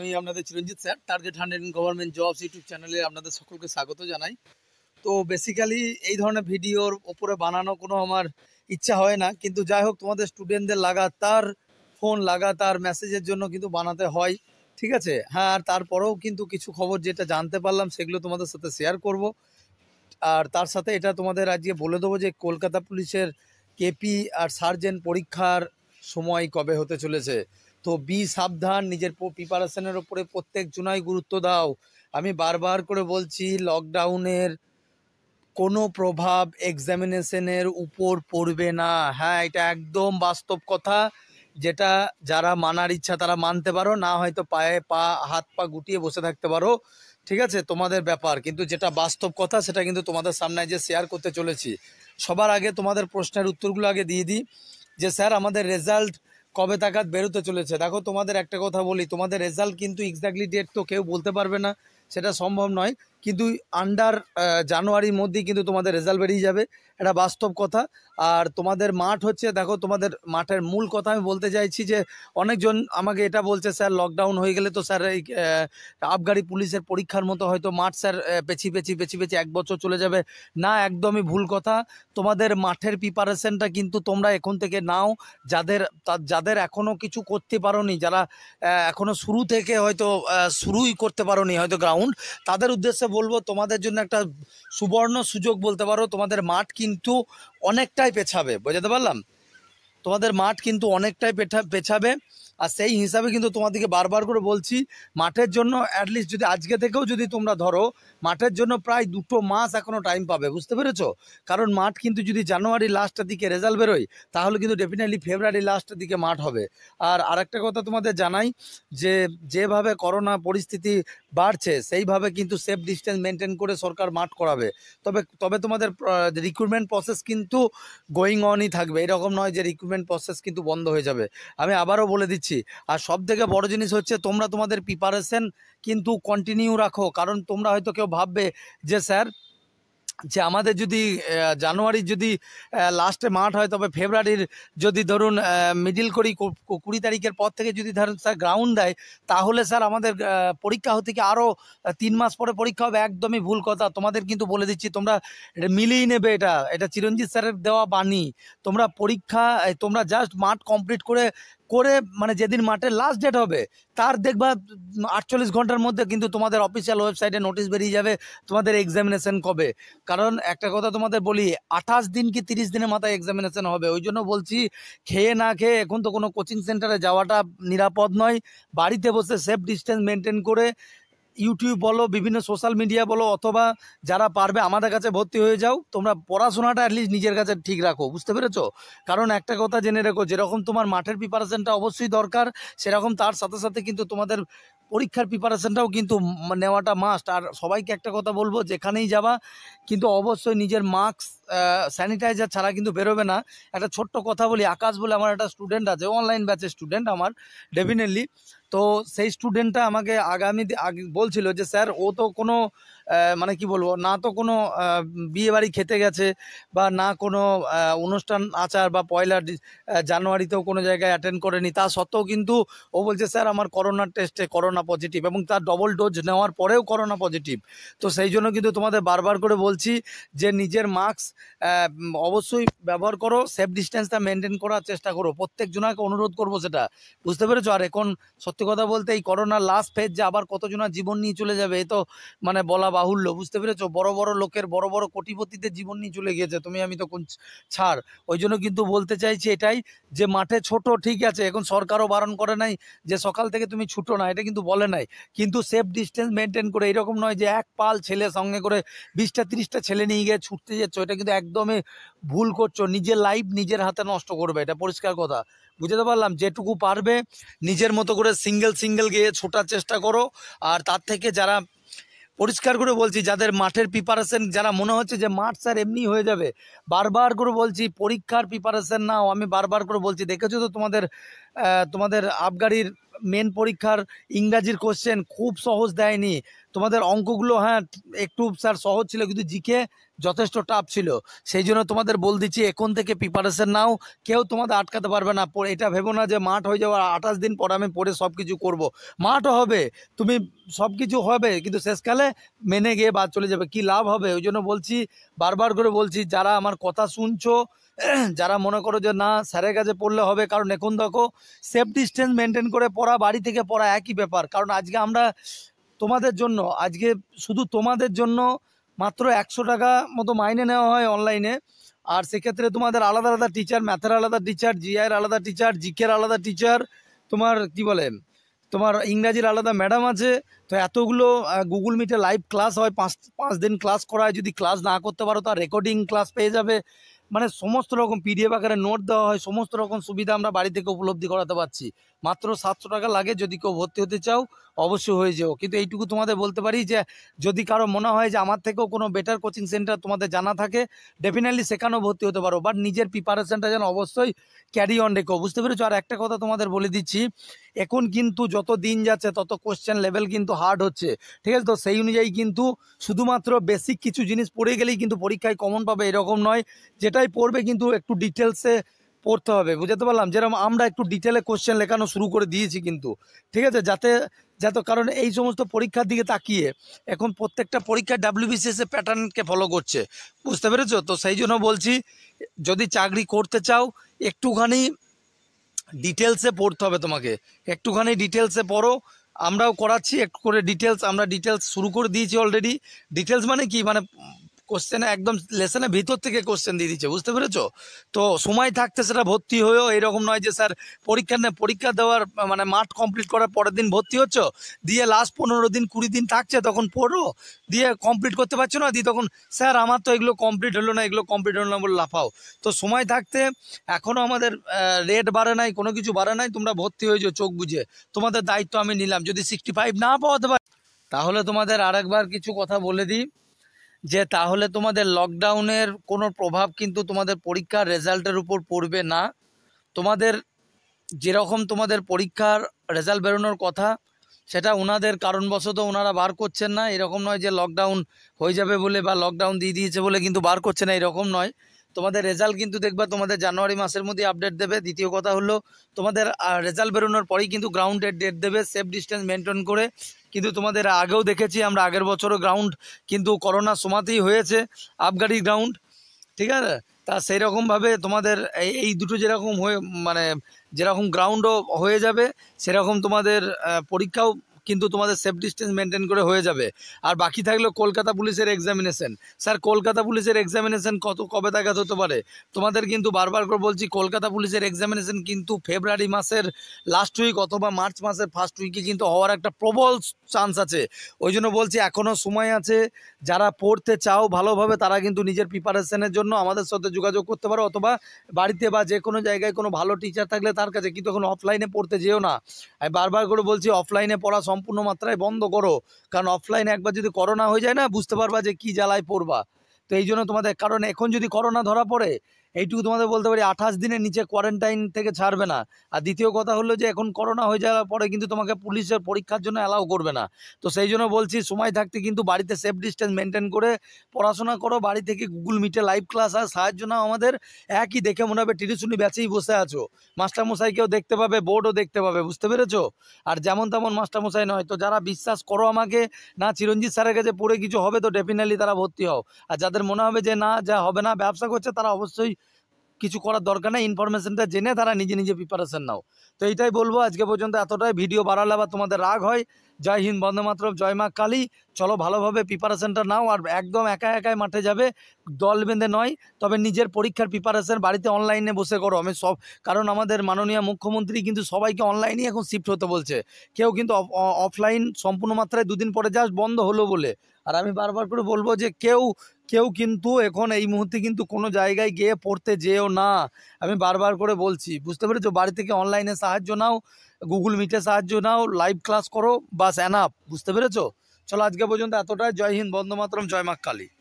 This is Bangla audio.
আমি আপনাদের Chiranjit sir target hundred government jobs YouTube চ্যানেলে আপনাদের সকলকে স্বাগত জানাই তো বেসিক্যালি এই ধরনের ভিডিওর ওপরে বানানো কোনো আমার ইচ্ছা হয় না কিন্তু যাই হোক তোমাদের স্টুডেন্টদের লাগাতার ফোন লাগাতার মেসেজের জন্য কিন্তু বানাতে হয় ঠিক আছে হ্যাঁ আর তারপরেও কিন্তু কিছু খবর যেটা জানতে পারলাম সেগুলো তোমাদের সাথে শেয়ার করব আর তার সাথে এটা তোমাদের আজকে বলে দেবো যে কলকাতা পুলিশের কেপি আর সার্জেন্ট পরীক্ষার সময় কবে হতে চলেছে তো বি সাবধান নিজের প্রিপারেশনের ওপরে প্রত্যেক জুনায় গুরুত্ব দাও আমি বারবার করে বলছি লকডাউনের কোনো প্রভাব এক্সামিনেশনের উপর পড়বে না হ্যাঁ এটা একদম বাস্তব কথা যেটা যারা মানার ইচ্ছা তারা মানতে পারো না হয়তো পায়ে পা হাত পা গুটিয়ে বসে থাকতে পারো ঠিক আছে তোমাদের ব্যাপার কিন্তু যেটা বাস্তব কথা সেটা কিন্তু তোমাদের সামনে যে শেয়ার করতে চলেছি সবার আগে তোমাদের প্রশ্নের উত্তরগুলো আগে দিয়ে দিই যে স্যার আমাদের রেজাল্ট কবে তাকাত বেরোতে চলেছে দেখো তোমাদের একটা কথা বলি তোমাদের রেজাল্ট কিন্তু এক্স্যাক্টলি ডেট তো কেউ বলতে পারবে না সেটা সম্ভব নয় কিন্তু আন্ডার জানুয়ারির মধ্যেই কিন্তু তোমাদের রেজাল্ট বেরিয়ে যাবে এটা বাস্তব কথা আর তোমাদের মাঠ হচ্ছে দেখো তোমাদের মাঠের মূল কথা আমি বলতে চাইছি যে অনেকজন আমাকে এটা বলছে স্যার লকডাউন হয়ে গেলে তো স্যার এই আবগাড়ি পুলিশের পরীক্ষার মতো হয়তো মাঠ স্যার পেছি পেছি পেছি পেছি এক বছর চলে যাবে না একদমই ভুল কথা তোমাদের মাঠের প্রিপারেশনটা কিন্তু তোমরা এখন থেকে নাও যাদের যাদের এখনও কিছু করতে পারোনি যারা এখনও শুরু থেকে হয়তো শুরুই করতে পারোনি হয়তো গ্রাউন্ড তাদের উদ্দেশ্যে বলবো তোমাদের জন্য একটা সুবর্ণ সুযোগ বলতে পারো তোমাদের মাঠ কিন্তু অনেকটাই পেছাবে বোঝাতে পারলাম তোমাদের মাঠ কিন্তু অনেকটাই পেছাবে আর সেই হিসাবে কিন্তু তোমাদেরকে বারবার করে বলছি মাঠের জন্য অ্যাটলিস্ট যদি আজকে থেকেও যদি তোমরা ধরো মাঠের জন্য প্রায় দুটো মাস এখনও টাইম পাবে বুঝতে পেরেছো কারণ মাঠ কিন্তু যদি জানুয়ারি লাস্টের দিকে রেজাল্ট বেরোয় তাহলে কিন্তু ডেফিনেটলি ফেব্রুয়ারি লাস্টের দিকে মাঠ হবে আর আরেকটা কথা তোমাদের জানাই যে যেভাবে করোনা পরিস্থিতি বাড়ছে সেইভাবে কিন্তু সেফ ডিস্টেন্স মেনটেন করে সরকার মাঠ করাবে তবে তবে তোমাদের রিক্রুটমেন্ট প্রসেস কিন্তু গোয়িং অনই থাকবে এরকম নয় যে রিক্রুটমেন্ট প্রসেস কিন্তু বন্ধ হয়ে যাবে আমি আবারও বলে দিচ্ছি পাচ্ছি আর সব থেকে বড় জিনিস হচ্ছে তোমরা তোমাদের প্রিপারেশন কিন্তু কন্টিনিউ রাখো কারণ তোমরা হয়তো কেউ ভাববে যে স্যার যে আমাদের যদি জানুয়ারির যদি লাস্টে মাঠ হয় তবে ফেব্রুয়ারির যদি ধরুন মিডিল করি কুড়ি তারিখের পর থেকে যদি ধরুন স্যার গ্রাউন্ড দেয় তাহলে স্যার আমাদের পরীক্ষা হতে কি আরও তিন মাস পরে পরীক্ষা হবে একদমই ভুল কথা তোমাদের কিন্তু বলে দিচ্ছি তোমরা মিলিয়ে নেবে এটা এটা চিরঞ্জিত স্যারের দেওয়া বাণী তোমরা পরীক্ষা তোমরা জাস্ট মাঠ কমপ্লিট করে করে মানে যেদিন মাঠের লাস্ট ডেট হবে তার দেখবা আটচল্লিশ ঘন্টার মধ্যে কিন্তু তোমাদের অফিসিয়াল ওয়েবসাইটে নোটিশ বেরিয়ে যাবে তোমাদের এক্সামিনেশন কবে কারণ একটা কথা তোমাদের বলি আঠাশ দিন কি তিরিশ দিনের মাথায় এক্সামিনেশন হবে ওই জন্য বলছি খেয়ে না খেয়ে এখন তো কোনো কোচিং সেন্টারে যাওয়াটা নিরাপদ নয় বাড়িতে বসে সেফ ডিস্টেন্স মেনটেন করে ইউটিউব বলো বিভিন্ন সোশ্যাল মিডিয়া বলো অথবা যারা পারবে আমাদের কাছে ভর্তি হয়ে যাও তোমরা পড়াশোনাটা অ্যাটলিস্ট নিজের কাছে ঠিক রাখো বুঝতে পেরেছো কারণ একটা কথা জেনে রেখো যেরকম তোমার মাঠের প্রিপারেশানটা অবশ্যই দরকার সেরকম তার সাথে সাথে কিন্তু তোমাদের পরীক্ষার প্রিপারেশানটাও কিন্তু নেওয়াটা মাস্ট আর সবাইকে একটা কথা বলবো যেখানেই যাবা কিন্তু অবশ্যই নিজের মাস্ক স্যানিটাইজার ছাড়া কিন্তু বেরোবে না একটা ছোট্ট কথা বলি আকাশ বলে আমার একটা স্টুডেন্ট আছে অনলাইন ব্যাচের স্টুডেন্ট আমার ডেফিনেটলি তো সেই স্টুডেন্টটা আমাকে আগামী বলছিল যে স্যার ও তো কোনো মানে কি বলবো না তো কোনো বিয়ে বাড়ি খেতে গেছে বা না কোনো অনুষ্ঠান আচার বা পয়লা জানুয়ারিতেও কোনো জায়গায় অ্যাটেন্ড করেনি তা সত্ত্বেও কিন্তু ও বলছে স্যার আমার করোনার টেস্টে করোনা পজিটিভ এবং তার ডবল ডোজ নেওয়ার পরেও করোনা পজিটিভ তো সেই জন্য কিন্তু তোমাদের বারবার করে বলছি যে নিজের মাস্ক অবশ্যই ব্যবহার করো সেফ ডিস্টেন্সটা মেনটেন করার চেষ্টা করো প্রত্যেক জনাকে অনুরোধ করবো সেটা বুঝতে পেরেছো আর এখন সত্যি কথা বলতে এই করোনার লাস্ট ফেজ যে আবার কতজনার জীবন নিয়ে চলে যাবে এ তো মানে বলা বাহুল্য বুঝতে পেরেছো বড় বড় লোকের বড় বড় কোটিপতিদের জীবন নিয়ে চলে গিয়েছে তুমি আমি তো কোন ছাড় ওই জন্য কিন্তু বলতে চাইছি এটাই যে মাঠে ছোট ঠিক আছে এখন সরকারও বারণ করে নাই যে সকাল থেকে তুমি ছুটো না এটা কিন্তু বলে নাই কিন্তু সেফ ডিস্টেন্স মেনটেন করে এরকম নয় যে এক পাল ছেলে সঙ্গে করে বিশটা তিরিশটা ছেলে নিয়ে গিয়ে ছুটতে যাচ্ছ এটা কিন্তু একদমই ভুল করছো নিজের লাইফ নিজের হাতে নষ্ট করবে এটা পরিষ্কার কথা বুঝতে পারলাম যেটুকু পারবে নিজের মতো করে সিঙ্গেল সিঙ্গেল গিয়ে ছোটার চেষ্টা করো আর তার থেকে যারা পরিষ্কার করে বলছি যাদের মাঠের প্রিপারেশন যারা মনে হচ্ছে যে মাঠ স্যার এমনি হয়ে যাবে বারবার করে বলছি পরীক্ষার প্রিপারেশন নাও আমি বারবার করে বলছি দেখেছো তো তোমাদের তোমাদের আবগারির মেন পরীক্ষার ইংরাজির কোশ্চেন খুব সহজ দেয়নি তোমাদের অঙ্কগুলো হ্যাঁ একটু স্যার সহজ ছিল কিন্তু জিকে যথেষ্ট টাফ ছিল সেই জন্য তোমাদের বল দিচ্ছি এখন থেকে প্রিপারেশন নাও কেউ তোমাদের আটকাতে পারবে না এটা ভেবো না যে মাঠ হয়ে যাওয়ার আঠাশ দিন পর আমি পরে সব কিছু করবো মাঠও হবে তুমি সব কিছু হবে কিন্তু শেষকালে মেনে গিয়ে বাদ চলে যাবে কি লাভ হবে ওই জন্য বলছি বারবার করে বলছি যারা আমার কথা শুনছো যারা মনে করো যে না স্যারের কাছে পড়লে হবে কারণ এখন দেখো সেফ ডিস্টেন্স মেনটেন করে পড়া বাড়ি থেকে পড়া একই ব্যাপার কারণ আজকে আমরা তোমাদের জন্য আজকে শুধু তোমাদের জন্য মাত্র একশো টাকা মতো মাইনে নেওয়া হয় অনলাইনে আর সেক্ষেত্রে তোমাদের আলাদা আলাদা টিচার ম্যাথের আলাদা টিচার জিআইয়ের আলাদা টিচার জিকের আলাদা টিচার তোমার কি বলে তোমার ইংরাজির আলাদা ম্যাডাম আছে তো এতগুলো গুগল মিটে লাইভ ক্লাস হয় পাঁচ পাঁচ দিন ক্লাস করা হয় যদি ক্লাস না করতে পারো তার রেকর্ডিং ক্লাস পেয়ে যাবে মানে সমস্ত রকম পিডিএফ আকারে নোট দেওয়া হয় সমস্ত রকম সুবিধা আমরা বাড়ি থেকে উপলব্ধি করাতে পারছি মাত্র সাতশো টাকা লাগে যদি কেউ ভর্তি হতে চাও অবশ্যই হয়ে যেও কিন্তু এইটুকু তোমাদের বলতে পারি যে যদি কারো মনে হয় যে আমার থেকেও কোনো বেটার কোচিং সেন্টার তোমাদের জানা থাকে ডেফিনেটলি সেখানেও ভর্তি হতে পারো বাট নিজের প্রিপারেশনটা যেন অবশ্যই ক্যারি অন রেখো বুঝতে পেরেছো আর একটা কথা তোমাদের বলে দিচ্ছি এখন কিন্তু যত দিন যাচ্ছে তত কোশ্চেন লেভেল কিন্তু হার্ড হচ্ছে ঠিক আছে তো সেই অনুযায়ী কিন্তু শুধুমাত্র বেসিক কিছু জিনিস পড়ে গেলেই কিন্তু পরীক্ষায় কমন পাবে এরকম নয় যেটাই পড়বে কিন্তু একটু ডিটেলসে পড়তে হবে বুঝাতে পারলাম যেরকম আমরা একটু ডিটেলে কোশ্চেন লেখানো শুরু করে দিয়েছি কিন্তু ঠিক আছে যাতে যাতে কারণ এই সমস্ত পরীক্ষার দিকে তাকিয়ে এখন প্রত্যেকটা পরীক্ষা ডাব্লিউবিসিএসের প্যাটার্নকে ফলো করছে বুঝতে পেরেছো তো সেই জন্য বলছি যদি চাকরি করতে চাও একটুখানি ডিটেলসে পড়তে হবে তোমাকে একটুখানি ডিটেলসে পড়ো আমরাও করাচ্ছি একটু করে ডিটেলস আমরা ডিটেলস শুরু করে দিয়েছি অলরেডি ডিটেলস মানে কি মানে কোশ্চেনে একদম লেসনে ভিতর থেকে কোশ্চেন দিয়ে দিচ্ছে বুঝতে পেরেছো তো সময় থাকতে সেটা ভর্তি হয়েও এরকম নয় যে স্যার পরীক্ষা পরীক্ষা দেওয়ার মানে মাঠ কমপ্লিট করার পরের দিন ভর্তি হচ্ছ দিয়ে লাস্ট পনেরো দিন কুড়ি দিন থাকছে তখন পড়ো দিয়ে কমপ্লিট করতে পারছো না দিয়ে তখন স্যার আমার তো এগুলো কমপ্লিট হলো না এগুলো কমপ্লিট হলো না বলে লাফাও তো সময় থাকতে এখনও আমাদের রেট বাড়ে নাই কোনো কিছু বাড়ে নাই তোমরা ভর্তি হয়েছো চোখ বুঝে তোমাদের দায়িত্ব আমি নিলাম যদি সিক্সটি ফাইভ না পাওয়াতে পারি তাহলে তোমাদের আরেকবার কিছু কথা বলে দিই যে তাহলে তোমাদের লকডাউনের কোনো প্রভাব কিন্তু তোমাদের পরীক্ষার রেজাল্টের উপর পড়বে না তোমাদের যেরকম তোমাদের পরীক্ষার রেজাল্ট বেরোনোর কথা সেটা ওনাদের কারণবশত ওনারা বার করছেন না এরকম নয় যে লকডাউন হয়ে যাবে বলে বা লকডাউন দিয়ে দিয়েছে বলে কিন্তু বার করছে না এরকম নয় তোমাদের রেজাল্ট কিন্তু দেখবা তোমাদের জানুয়ারি মাসের মধ্যে আপডেট দেবে দ্বিতীয় কথা হলো তোমাদের রেজাল্ট বেরোনোর পরেই কিন্তু গ্রাউন্ডের ডেট দেবে সেফ ডিস্টেন্স মেনটেন করে কিন্তু তোমাদের আগেও দেখেছি আমরা আগের বছরও গ্রাউন্ড কিন্তু করোনা সময়তেই হয়েছে আবগাড়ি গ্রাউন্ড ঠিক আছে তা সেই রকমভাবে তোমাদের এই দুটো যেরকম হয়ে মানে যেরকম গ্রাউন্ডও হয়ে যাবে সেরকম তোমাদের পরীক্ষাও কিন্তু তোমাদের সেফ ডিস্টেন্স মেনটেন করে হয়ে যাবে আর বাকি থাকলো কলকাতা পুলিশের এক্সামিনেশন স্যার কলকাতা পুলিশের এক্সামিনেশন কত কবে তাকাত হতে পারে তোমাদের কিন্তু বারবার করে বলছি কলকাতা পুলিশের এক্সামিনেশন কিন্তু ফেব্রুয়ারি মাসের লাস্ট উইক অথবা মার্চ মাসের ফার্স্ট উইকে কিন্তু হওয়ার একটা প্রবল চান্স আছে ওই জন্য বলছি এখনও সময় আছে যারা পড়তে চাও ভালোভাবে তারা কিন্তু নিজের প্রিপারেশনের জন্য আমাদের সাথে যোগাযোগ করতে পারো অথবা বাড়িতে বা যে কোনো জায়গায় কোনো ভালো টিচার থাকলে তার কাছে কিন্তু এখন অফলাইনে পড়তে যেও না আমি বারবার করে বলছি অফলাইনে পড়া সম্পূর্ণ মাত্রায় বন্ধ করো কারণ অফলাইনে একবার যদি করোনা হয়ে যায় না বুঝতে পারবা যে কি জ্বালায় পড়বা তো এই জন্য তোমাদের কারণ এখন যদি করোনা ধরা পড়ে এইটুকু তোমাদের বলতে পারি আঠাশ দিনের নিচে কোয়ারেন্টাইন থেকে ছাড়বে না আর দ্বিতীয় কথা হলো যে এখন করোনা হয়ে যাওয়ার পরে কিন্তু তোমাকে পুলিশের পরীক্ষার জন্য অ্যালাউ করবে না তো সেই জন্য বলছি সময় থাকতে কিন্তু বাড়িতে সেফ ডিস্টেন্স মেনটেন করে পড়াশোনা করো বাড়ি থেকে গুগল মিটে লাইভ ক্লাস আর সাহায্য নাও আমাদের একই দেখে মনে হবে টিরিশুনি ব্যাচেই বসে আছো মাস্টারমশাইকেও দেখতে পাবে বোর্ডও দেখতে পাবে বুঝতে পেরেছো আর যেমন তেমন মাস্টারমশাই নয় তো যারা বিশ্বাস করো আমাকে না চিরঞ্জিত স্যারের কাছে পড়ে কিছু হবে তো ডেফিনেটলি তারা ভর্তি হও আর যাদের মনে হবে যে না যা হবে না ব্যবসা করছে তারা অবশ্যই কিছু করার দরকার নেই ইনফরমেশনটা জেনে তারা নিজে নিজে প্রিপারেশন নাও তো এইটাই বলবো আজকে পর্যন্ত এতটাই ভিডিও বাড়ালে বা তোমাদের রাগ হয় জয় হিন্দ বন্দে মাত্র জয় মা কালী চলো ভালোভাবে প্রিপারেশনটা নাও আর একদম একা একাই মাঠে যাবে দল বেঁধে নয় তবে নিজের পরীক্ষার প্রিপারেশন বাড়িতে অনলাইনে বসে করো আমি সব কারণ আমাদের মাননীয় মুখ্যমন্ত্রী কিন্তু সবাইকে অনলাইনেই এখন শিফট হতে বলছে কেউ কিন্তু অফলাইন সম্পূর্ণ মাত্রায় দুদিন পরে যাস বন্ধ হলো বলে আর আমি বারবার করে বলবো যে কেউ কেউ কিন্তু এখন এই মুহূর্তে কিন্তু কোনো জায়গায় গিয়ে পড়তে যেও না আমি বারবার করে বলছি বুঝতে পেরেছো বাড়ি থেকে অনলাইনে সাহায্য নাও গুগল মিটে সাহায্য নাও লাইভ ক্লাস করো বাস অ্যান আপ বুঝতে পেরেছো চলো আজকে পর্যন্ত এতটাই জয় হিন্দ বন্দে মাতরম জয় মাকালী কালী